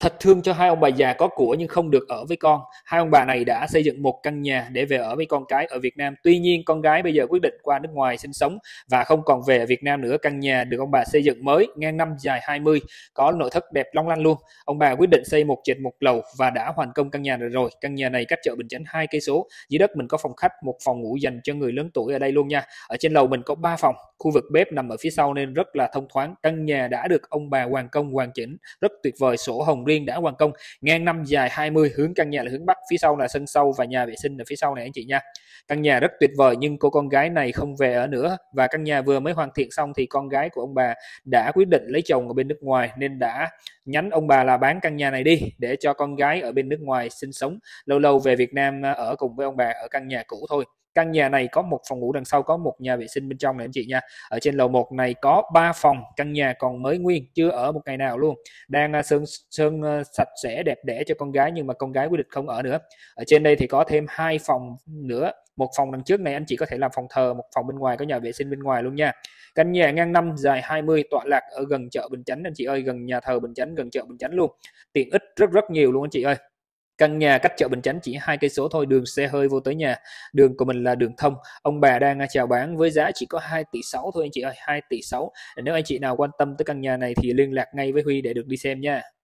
Thật thương cho hai ông bà già có của nhưng không được ở với con. Hai ông bà này đã xây dựng một căn nhà để về ở với con cái ở Việt Nam. Tuy nhiên con gái bây giờ quyết định qua nước ngoài sinh sống và không còn về ở Việt Nam nữa. Căn nhà được ông bà xây dựng mới, ngang năm dài 20, có nội thất đẹp long lanh luôn. Ông bà quyết định xây một trệt một lầu và đã hoàn công căn nhà này rồi. Căn nhà này cách chợ Bình Chánh hai cây số. Dưới đất mình có phòng khách, một phòng ngủ dành cho người lớn tuổi ở đây luôn nha. Ở trên lầu mình có ba phòng, Khu vực bếp nằm ở phía sau nên rất là thông thoáng. Căn nhà đã được ông bà hoàn công hoàn chỉnh, rất tuyệt vời. Sổ hồng riêng đã hoàn công, ngang năm dài 20, hướng căn nhà là hướng bắc, phía sau là sân sâu và nhà vệ sinh ở phía sau này anh chị nha. Căn nhà rất tuyệt vời nhưng cô con gái này không về ở nữa và căn nhà vừa mới hoàn thiện xong thì con gái của ông bà đã quyết định lấy chồng ở bên nước ngoài nên đã nhắn ông bà là bán căn nhà này đi để cho con gái ở bên nước ngoài sinh sống lâu lâu về Việt Nam ờ, ở cùng với ông bà ở căn nhà cũ thôi căn nhà này có một phòng ngủ đằng sau có một nhà vệ sinh bên trong này anh chị nha ở trên lầu 1 này có 3 phòng căn nhà còn mới nguyên chưa ở một ngày nào luôn đang à, sơn sơn à, sạch sẽ đẹp đẽ cho con gái nhưng mà con gái quyết định không ở nữa ở trên đây thì có thêm hai phòng nữa một phòng đằng trước này anh chị có thể làm phòng thờ một phòng bên ngoài có nhà vệ sinh bên ngoài luôn nha căn nhà ngang năm dài 20 tọa lạc ở gần chợ Bình Chánh anh chị ơi gần nhà thờ Bình Chánh gần chợ Bình Chánh luôn tiện ích rất rất nhiều luôn anh chị ơi Căn nhà cách chợ Bình Chánh chỉ hai cây số thôi, đường xe hơi vô tới nhà. Đường của mình là đường thông. Ông bà đang chào bán với giá chỉ có 2 tỷ 6 thôi anh chị ơi, 2 tỷ 6. Nếu anh chị nào quan tâm tới căn nhà này thì liên lạc ngay với Huy để được đi xem nha.